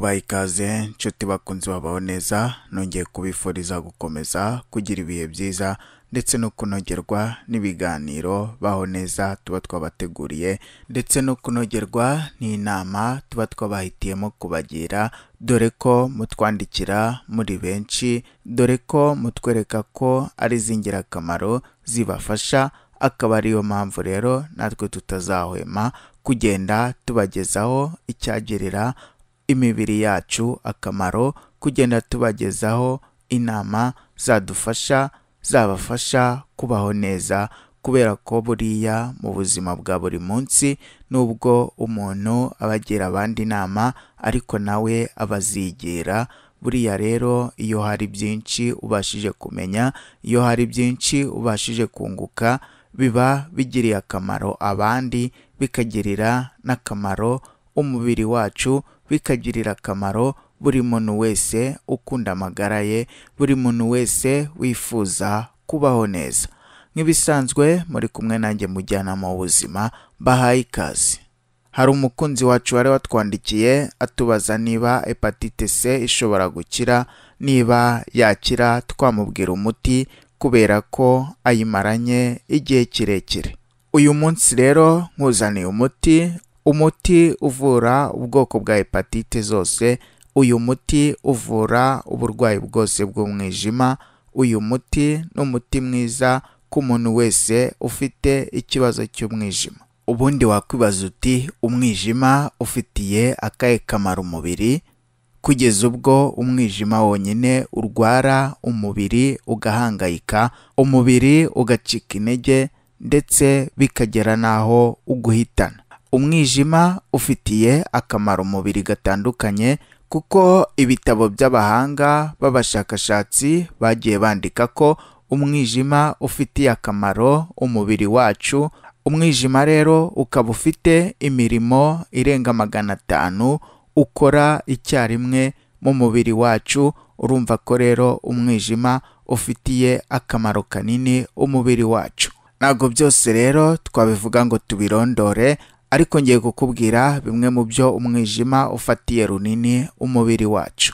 kubaha ikaze nshuti bakunzi babaho neza nongeye kubifuriza gukomeza kugira ibihe byiza ndetse no kunogerwa n'ibiganiro baho neza tuba twabateguriye ndetse no kunogerwa n'inama tuba twabahitiyemo kubagira dore ko mutwandikira muri benshi dore ko mutwereka ko ari iz'ingirakamaro zibafasha akaba ariyo mpamvu rero natwe tutazahwema kugenda tubagezaho icyagerera imibiri yacu akamaro kugenda tubagezaho inama zadufasha zabafasha kubaho neza kubera ko buriya mu buzima bwa buri munsi nubwo umuntu aba agira abandi inama ariko nawe aba buriya rero iyo hari byinshi ubashije kumenya iyo hari byinshi ubashije kunguka biba bigiriye akamaro abandi bikagirira n'akamaro umubiri wacu bikagirira akamaro buri muntu wese ukunda amagara ye buri muntu wese wifuza kubaho neza nk'ibisanzwe muri kumwe nanjye mujyanama w'ubuzima bahaye ikaze hari umukunzi wacu wari watwandikiye atubaza niba hepatite c ishobora gukira niba yakira twamubwira umuti kubera ko ayimaranye igihe kirekire uyu munsi rero nkuzaniye umuti umuti uvura ubwoko bwa hepatite zose uyu muti uvura uburwayi bwose bw'umwijima uyu muti ni umuti mwiza ku muntu wese ufite ikibazo cy'umwijima ubundi wakwibaza uti umwijima ufitiye akahe kamaro umubiri kugeza ubwo umwijima wonyine urwara umubiri ugahangayika umubiri ugacika intege ndetse bikagera n'aho uguhitana umwijima ufitiye akamaro umubiri gatandukanye kuko ibitabo by'abahanga b'abashakashatsi bagiye bandika ko umwijima ufitiye akamaro umubiri wacu umwijima rero ukaba ufite imirimo irenga magana atanu ukora icyarimwe mu mubiri wacu urumva ko rero umwijima ufitiye akamaro kanini umubiri wacu ntabwo byose rero twabivuga ngo tubirondore ariko ngiye kukubwira bimwe mu byo umwijima ufatiye runini umubiri wacu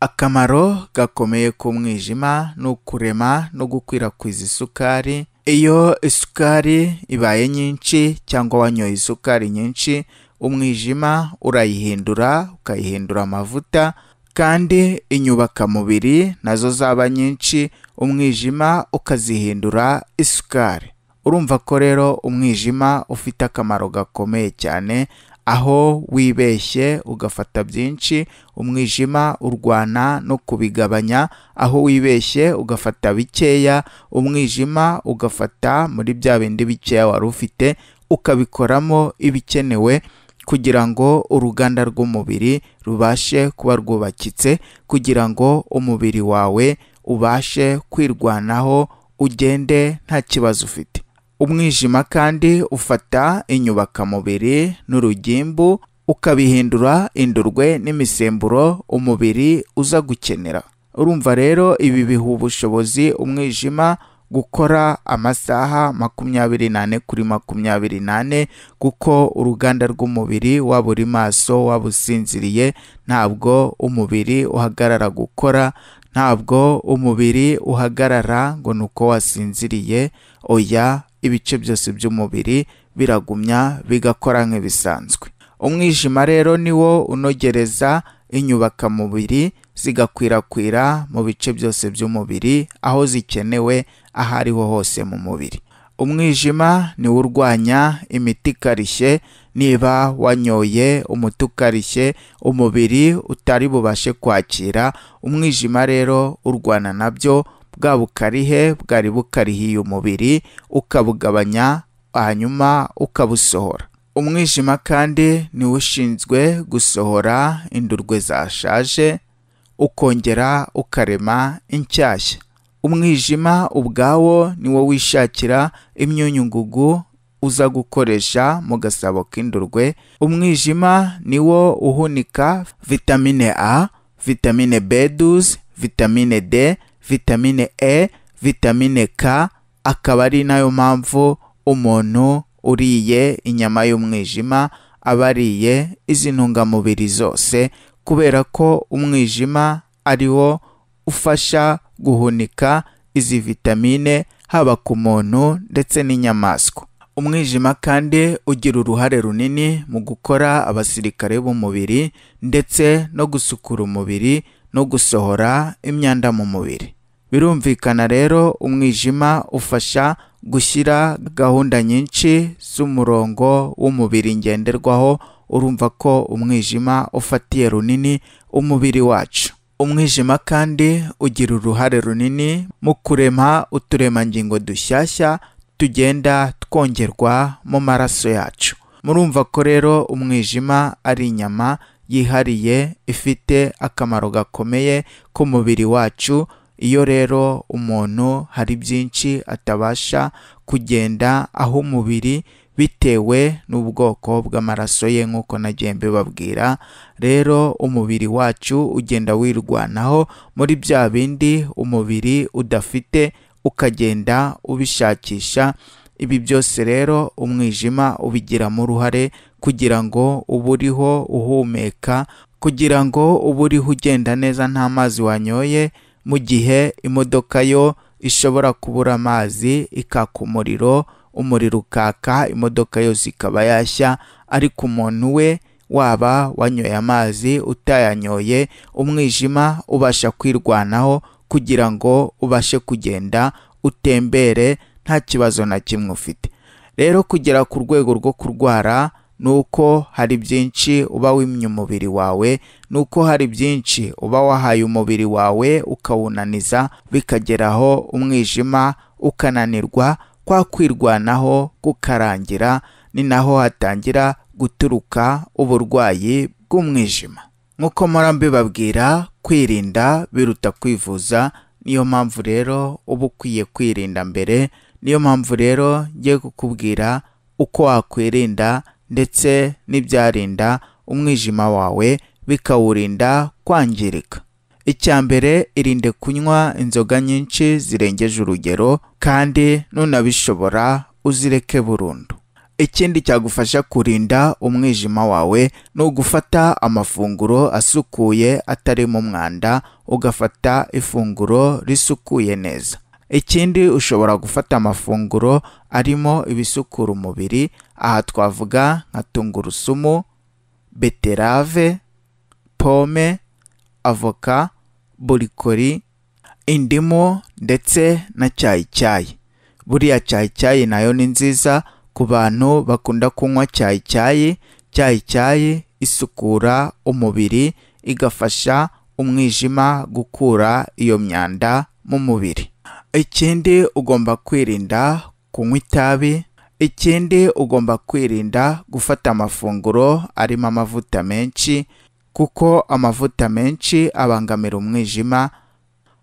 akamaro gakomeye k'umwijima ni ukurema no gukwirakwiza isukari iyo isukari ibaye nyinshi cyangwa wanyoye isukari nyinshi umwijima urayihindura ukayihindura amavuta kandi inyubakamubiri nazo zaba nyinshi umwijima ukazihindura isukari urumva ko rero umwijima ufite akamaro gakomeye cyane aho wibeshye ugafata byinshi umwijima urwana no kubigabanya aho wibeshye ugafata bikeya umwijima ugafata muri bya bindi bikeya wari ufite ukabikoramo ibikenewe kugira ngo uruganda rw'umubiri rubashe kuba rwubakitse kugira ngo umubiri wawe ubashe kwirwanaho ugende nta kibazo ufite umwijima kandi ufata inyubakamubiri n'urugimbu ukabihindura indurwe n'imisemburo umubiri uza gukenera urumva rero ibi biha ubushobozi umwijima gukora amasaha makumyabiri n'ane kuri makumyabiri n'ane kuko uruganda rw'umubiri waba uri maso waba usinziriye ntabwo umubiri uhagarara gukora ntabwo umubiri uhagarara ngo ni uko wasinziriye oya ibice byose by'umubiri biragumya bigakora nk'ibisanzwe umwijima rero ni wo unogereza inyubakamubiri zigakwirakwira mu bice byose by'umubiri aho zikenewe aho ariho hose mu mubiri umwijima niwo urwanya imiti ikarishye niba wanyoye umuti ukarishye umubiri utari bubashe kwakira umwijima rero urwana nabyo bwa bukarihe bwari bukarihiye umubiri ukabugabanya hanyuma ukabusohora umwijima kandi niwo ushinzwe gusohora indurwe zashaje ukongera ukarema inshyashya umwijima ubwawo niwo wishakira imyunyungugu uza gukoresha mu gasabo k'indurwe umwijima niwo uhunika vitamine a vitamine b duzi vitamine d vitamine e vitamine k akaba ari nayo mpamvu umuntu uriye inyama y'umwijima aba ariye izi ntungamubiri zose kubera ko umwijima ari wo ufasha guhunika izi vitamine haba ku muntu ndetse n'inyamaswa umwijima kandi ugira uruhare runini mu gukora abasirikare b'umubiri ndetse no gusukura umubiri no gusohora imyanda mu mubiri birumvikana rero umwijima ufasha gushyira gahunda nyinshi z'umurongo w'umubiri ngenderwaho urumva ko umwijima ufatiye runini umubiri wacu umwijima kandi ugira uruhare runini mu kurema uturemangingo dushyashya tugenda twongerwa mu maraso yacu murumva ko rero umwijima ari inyama yihariye ifite akamaro gakomeye k'umubiri wacu iyo rero umuntu hari byinshi atabasha kugenda aho umubiri bitewe n'ubwoko bw'amaraso ye nk'uko nagiye mbibabwira rero umubiri wacu ugenda wirwanaho muri bya bindi umubiri udafite ukagenda ubishakisha ibi byose rero umwijima ubigiramo uruhare kugira ngo ube uriho uhumeka kugira ngo ube uriho ugenda neza nta mazi wanyoye mu gihe imodoka yo ishobora kubura amazi ikaka umuriro umuriro ukaka imodoka yose ikaba yashya ariko umuntu we waba wanyoye amazi utayanyoye umwijima ubasha kwirwanaho kugira ngo ubashe kugenda utembere nta kibazo na kimwe ufite rero kugera ku rwego rwo kurwara nuko hari byinshi uba wimye umubiri wawe nuko hari byinshi uba wahaye umubiri wawe ukawunaniza bikageraho umwijima ukananirwa kwa kwirwanaho kukarangira ni naho hatangira guturuka uburwayi bw'umwijima nk'uko mpora mbibabwira kwirinda biruta kwivuza niyo mpamvu rero uba ukwiye kwirinda mbere niyo mpamvu rero ngiye kukubwira uko wakwirinda ndetse n'ibyarinda umwijima wawe bikawurinda kwangirika icya mbere irinde kunywa inzoga nyinshi zirengeje urugero kandi nunabishobora uzireke burundu ikindi cyagufasha kurinda umwijima wawe ni ugufata amafunguro asukuye atarimo umwanda ugafata ifunguro risukuye neza ikindi ushobora gufata amafunguro arimo ibisukura umubiri aha twavuga nka tungurusumu beterave pome avoka burikori indimu ndetse na cyayi cyayi. buriya cyayi nayo ni nziza ku bantu bakunda kunywa cyayi cyayi cyayi cyayi isukura umubiri igafasha umwijima gukura iyo myanda mu mubiri ikindi ugomba kwirinda kunywa itabi ikindi ugomba kwirinda gufata amafunguro arimo amavuta menshi kuko amavuta menshi abangamira umwijima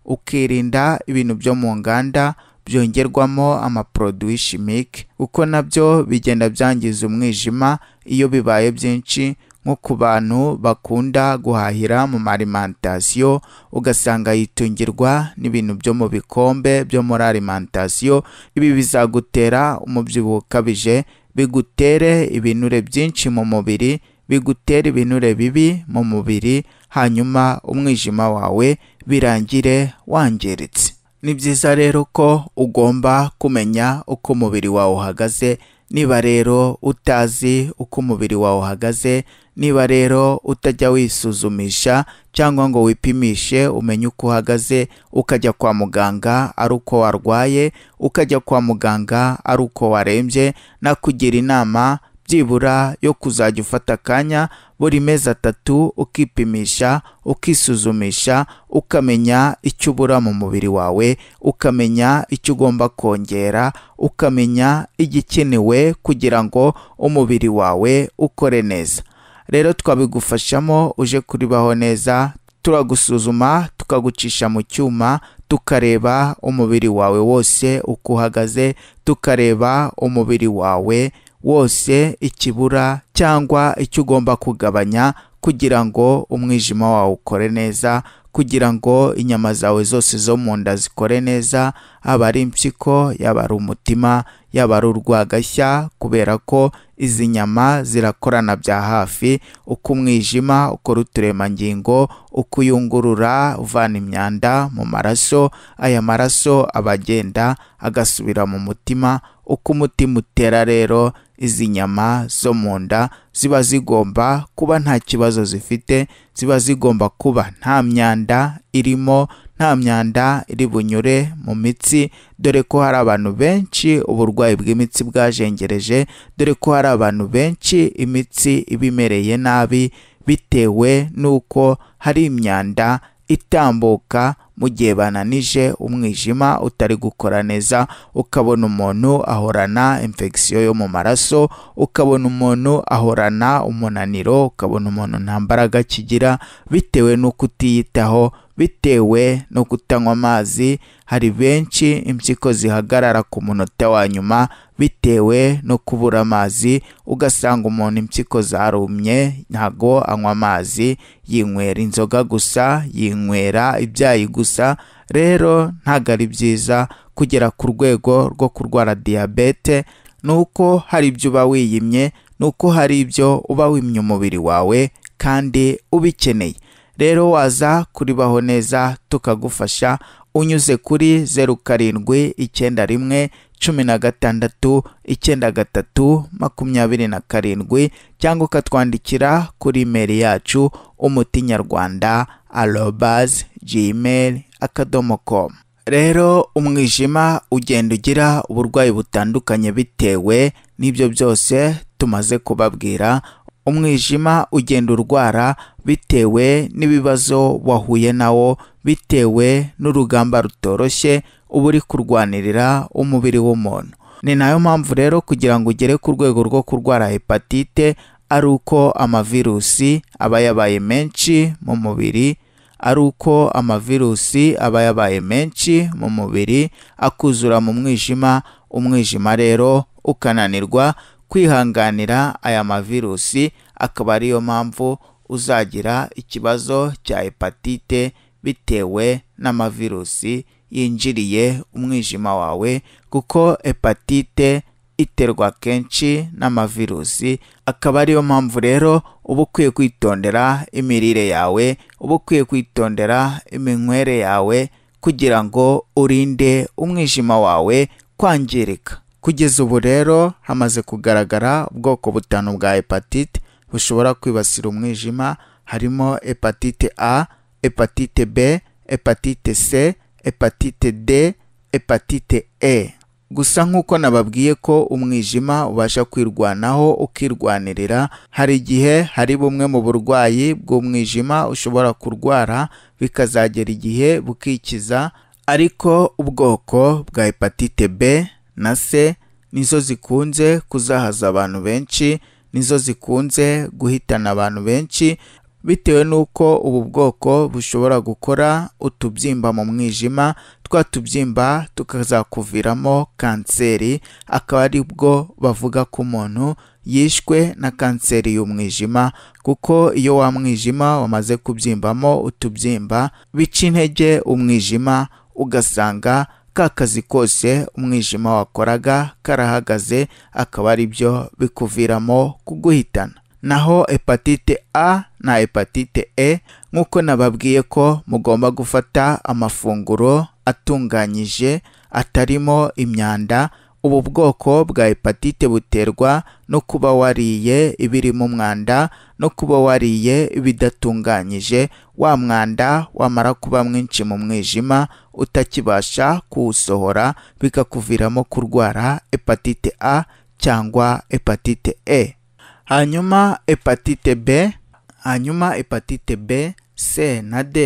ukirinda ibintu byo mu nganda byongerwamo amaporoduwi shimike kuko nabyo bigenda byangiza umwijima iyo bibaye byinshi nko ku bantu bakunda guhahira mu marimantasiyo ugasanga yitungirwa n'ibintu byo mu bikombe byo muri arimantasiyo ibi bizagutera umubyibuho ukabije bigutere ibinure byinshi mu mubiri bigutera ibinure bibi mu mubiri hanyuma umwijima wawe birangire wangiritse ni byiza rero ko ugomba kumenya uko umubiri wawe uhagaze niba rero utazi uko umubiri wawe uhagaze niba rero utajya wisuzumisha cyangwa ngo wipimishe umenye uko uhagaze ukajya kwa muganga ari uko warwaye ukajya kwa muganga ari uko warembye nakugira inama byibura yo kuzajya ufata akanya buri mezi atatu ukipimisha ukisuzumisha ukamenya icyo ubura mu mubiri wawe ukamenya icyo ugomba kongera ukamenya igikenewe kugira ngo umubiri wawe ukore neza rero twabigufashamo uje kuribaho neza turagusuzuma tukagucisha mu cyuma tukareba umubiri wawe wose uko uhagaze tukareba umubiri wawe wose ikibura cyangwa icyo ugomba kugabanya kugira ngo umwijima wawe ukore neza kugira ngo inyama zawe zose zo mu nda zikore neza aba ari impyiko yaba ari umutima yaba ari urwagashya kubera ko izi nyama zirakorana bya hafi uko umwijima ukora uturemangingo uko uyungurura uvana imyanda mu maraso aya maraso aba agenda agasubira mu mutima uko umutima utera rero izi nyama zo mu nda ziba zigomba kuba nta kibazo zifite ziba zigomba kuba nta myanda irimo nta myanda iri bunyure mu mitsi dore ko hari abantu benshi uburwayi bw'imitsi bwajengereje dore ko hari abantu benshi imitsi ibimereye nabi bitewe n'uko hari imyanda itambuka mu gihe bananije umwijima utari gukora neza ukabona umuntu ahorana infection yo mu maraso ukabona umuntu ahorana umunaniro ukabona umuntu nta mbaraga kigira bitewe n'uko utiyitaho bitewe no kutanywa amazi hari benshi impyiko zihagarara ku munota wa nyuma bitewe no kubura amazi ugasanga umuntu impyiko zarumye ntago anywa amazi yinywera inzoga gusa yinywera ibyayi gusa rero ntabwo ari byiza kugera ku rwego rwo kurwara diyabete nuko hari ibyo uba wiyimye uko hari ibyo uba wimye umubiri wawe kandi ubikeneye rero waza kuribaho neza tukagufasha unyuze kuri zeru karindwi icyenda rimwe cumi na gatandatu icyenda gatatu makumyabiri na karindwi cyangwa ukatwandikira kuri imeri yacu umuti nyarwanda arobazi jimeri akadomo komu rero umwijima ugenda ugira uburwayi butandukanye bitewe n'ibyo byose tumaze kubabwira umwijima ugenda urwara bitewe n'ibibazo wahuye nawo bitewe n'urugamba rutoroshye uba uri kurwanirira umubiri w'umuntu ni nayo mpamvu rero kugira ngo ugere ku rwego rwo kurwara hepatite ari uko amavirusi aba yabaye menshi mu mubiri ari uko amavirusi aba yabaye menshi mu mubiri akuzura mu mwijima umwijima rero ukananirwa kwihanganira aya mavirusi akaba ariyo mpamvu uzagira ikibazo cya hepatite bitewe n'amavirusi yinjiriye umwijima wawe kuko hepatite iterwa kenshi n'amavirusi akaba ariyo mpamvu rero uba ukwiye kwitondera imirire yawe uba ukwiye kwitondera iminywere yawe kugira ngo urinde umwijima wawe kwangirika kugeza ubu rero hamaze kugaragara ubwoko butanu bwa hepatite bushobora kwibasira umwijima harimo hepatite a hepatite b hepatite c hepatite d hepatite e gusa nk'uko nababwiye ko umwijima ubasha kwirwanaho ukirwanirira hari igihe hari bumwe mu burwayi bw'umwijima ushobora kurwara bikazagera igihe bukikiza ariko ubwoko bwa hepatite b na se nizo zikunze kuzahaza abantu benshi nizo zikunze guhitana abantu benshi bitewe n'uko ubu bwoko bushobora gukora utubyimba mu mwijima twa tubyimba tukazakuviramo kanseri akaba ari bwo bavuga ko umuntu yishwe na kanseri y'umwijima kuko iyo wa mwijima wamaze kubyimbamo utubyimba bica intege umwijima ugasanga ka kazi kose umwijima wakoraga karahagaze akaba ari byo bikuviramo kuguhitana naho hepatite a na hepatite e nk'uko nababwiye ko mugomba gufata amafunguro atunganyije atarimo imyanda ubu bwoko bwa hepatite buterwa no kuba wariye ibirimo umwanda no kuba wariye bidatunganyije wa mwanda wamara kuba mwinshi mu mwijima utakibasha kuwusohora bikakuviramo kurwara hepatite a cyangwa hepatite e hanyuma hepatite b hanyuma hepatite b c na d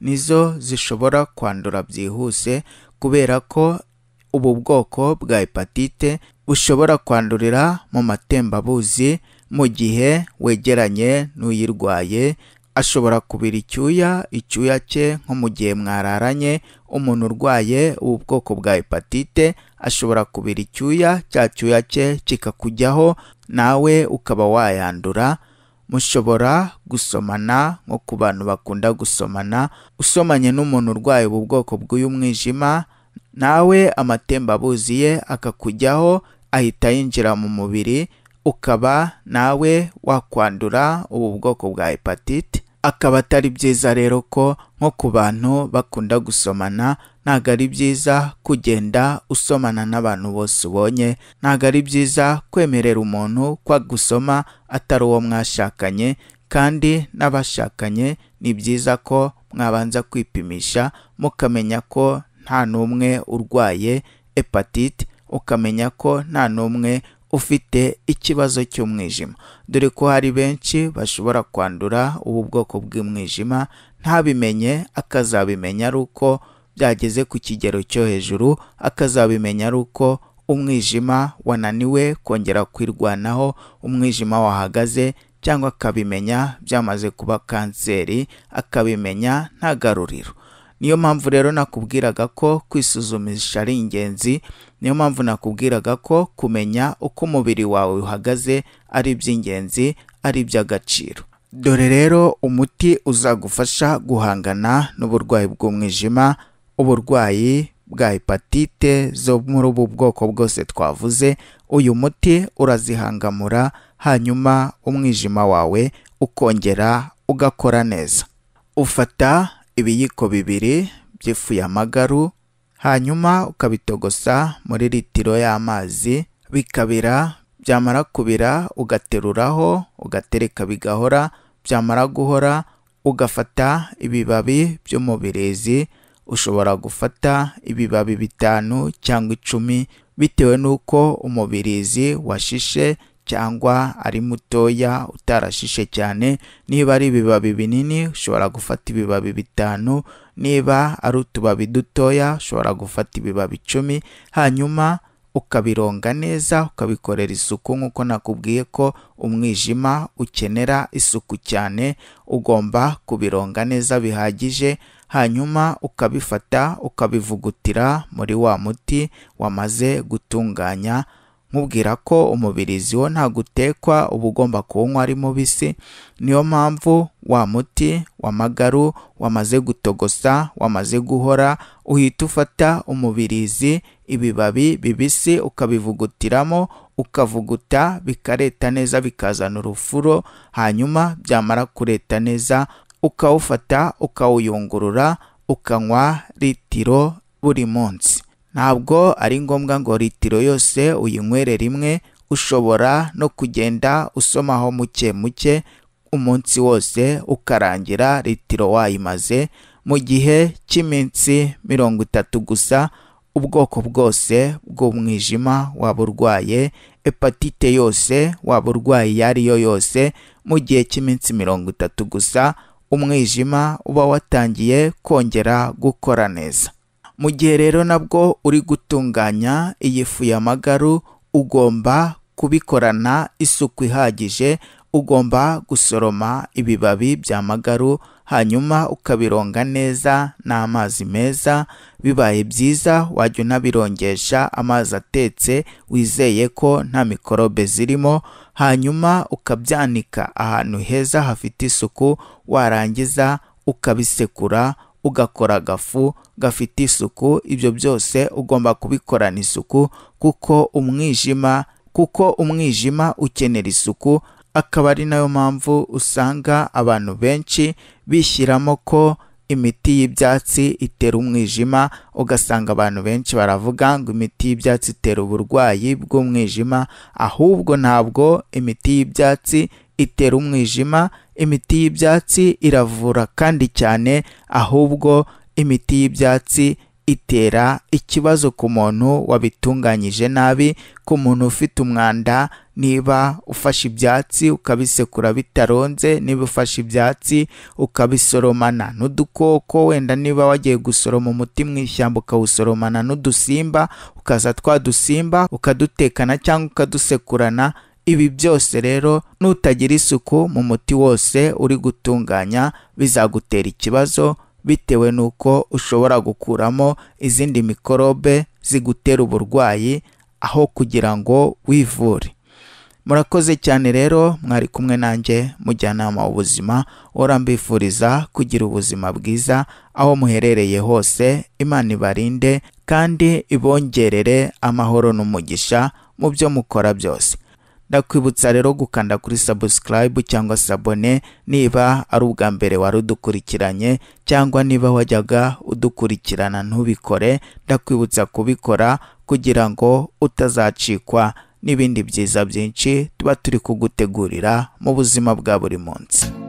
nizo zishobora kwandura byihuse kubera ko ubu bwoko bwa hepatite bushobora kwandurira mu matembabuzi mu gihe wegeranye n'uyirwaye ashobora kubira icyuya icyuya cye nko mu gihe mwararanye umuntu urwaye ubu bwoko bwa hepatite ashobora kubira icyuya cya cyuya cye kikakujyaho nawe ukaba wayandura mushobora gusomana nko ku bantu bakunda gusomana usomanye n'umuntu urwaye ubu bwoko bw'uyu mwijima nawe amatembabuzi ye akakujyaho ahita yinjira mu mubiri ukaba nawe wakwandura ubu bwoko bwa hepatite akaba atari byiza rero ko nko ku bantu bakunda gusomana ntabwo ari byiza kugenda usomana n'abantu bose ubonye ntabwo ari byiza kwemerera umuntu ko agusoma atari uwo mwashakanye kandi n'abashakanye ni byiza ko mwabanza kwipimisha mukamenya ko nta n'umwe urwaye hepatite ukamenya ko nta n'umwe ufite ikibazo cy'umwijima dore ko hari benshi bashobora kwandura ubu bwoko bw'umwijima ntabimenye akazabimenya ari uko byageze ku kigero cyo hejuru akazabimenya ari uko umwijima wananiwe kongera kwirwanaho umwijima wahagaze cyangwa akabimenya byamaze kuba kanseri akabimenya nta garuriro. niyo mpamvu rero nakubwiraga ko kwisuzumisha ari ingenzi niyo mpamvu nakubwiraga ko kumenya uko umubiri wawe uhagaze ari iby'ingenzi ari iby'agaciro dore rero umuti uzagufasha guhangana n'uburwayi bw'umwijima uburwayi bwa hepatite zo muri ubu bwoko bwose twavuze uyu muti urazihangamura hanyuma umwijima wawe ukongera ugakora neza ufata ibiyiko bibiri by'ifu y'amagaru hanyuma ukabitogosa muri litiro y'amazi bikabira byamara kubira ugateruraho ugatereka bigahora byamara guhora ugafata ibibabi by'umubirizi ushobora gufata ibibabi bitanu cyangwa icumi bitewe n'uko umubirizi washishe cyangwa ari mutoya utarashishe cyane niba ari ibibabi binini ushobora gufata ibibabi bitanu niba ari utubabi dutoya ushobora gufata ibibabi icumi hanyuma ukabironga neza ukabikorera isuku nk'uko nakubwiye ko umwijima ukenera isuku cyane ugomba kubironga neza bihagije hanyuma ukabifata ukabivugutira muri wa muti wamaze gutunganya nkubwira ko umubirizi wo ntabwo utekwa uba ugomba kuwunywa ari mubisi niyo mpamvu wa muti wa w'amagaru wamaze gutogosa wamaze guhora uhita ufata umubirizi ibibabi bibisi ukabivugutiramo ukavuguta bikareta neza bikazana urufuro hanyuma byamara kureta neza ukawufata ukawuyungurura ukanywa litiro buri munsi ntabwo ari ngombwa ngo litiro yose uyinywere rimwe ushobora no kugenda usomaho muke muke umunsi wose ukarangira litiro wayimaze mu gihe cy'iminsi mirongo itatu gusa ubwoko bwose bw'umwijima waba urwaye hepatite yose waba urwaye iyo ari yo yose mu gihe cy'iminsi mirongo itatu gusa umwijima uba watangiye kongera gukora neza mu gihe rero nabwo uri gutunganya iyi fu y'amagaru ugomba kubikorana isuku ihagije ugomba gusoroma ibibabi by'amagaru hanyuma ukabironga neza n'amazi meza bibaye byiza wajya unabirongesha amazi atetse wizeye ko nta mikorobe zirimo hanyuma ukabyanika ahantu heza hafite isuku warangiza ukabisekura ugakora agafu gafite isuku ibyo byose ugomba kubikorana isuku kuko umwijima kuko umwijima ukenera isuku akaba ari nayo mpamvu usanga abantu benshi bishyiramo ko imiti y'ibyatsi itera umwijima ugasanga abantu benshi baravuga ngo imiti y'ibyatsi itera uburwayi bw'umwijima ahubwo ntabwo imiti y'ibyatsi itera umwijima imiti y'ibyatsi iravura kandi cyane ahubwo imiti y'ibyatsi itera ikibazo ku muntu wabitunganyije nabi ku muntu ufite umwanda niba ufashe ibyatsi ukabisekura bitaronze niba ufashe ibyatsi ukabisoromana n'udukoko wenda niba wagiye gusoroma umuti mu ishyamba ukawusoromana n'udusimba ukaza twa dusimba ukadutekana cyangwa ukadusekurana ibi byose rero nutagira isuku mu muti wose uri gutunganya bizagutera ikibazo bitewe n'uko ushobora gukuramo izindi mikorobe zigutera uburwayi aho kugira ngo wivure murakoze cyane rero mwari kumwe nanjye mujyanama w'ubuzima uhora mbifuriza kugira ubuzima bwiza aho muherereye hose imana ibarinde kandi ibongerere amahoro n'umugisha mu byo mukora byose ndakwibutsa rero gukanda kuri subscribe cyangwa sabone niba ari ubwa mbere wari udukurikiranye cyangwa niba wajyaga udukurikirana ntubikore ndakwibutsa kubikora kugira ngo utazacikwa n'ibindi byiza byinshi tuba turi kugutegurira mu buzima bwa buri munsi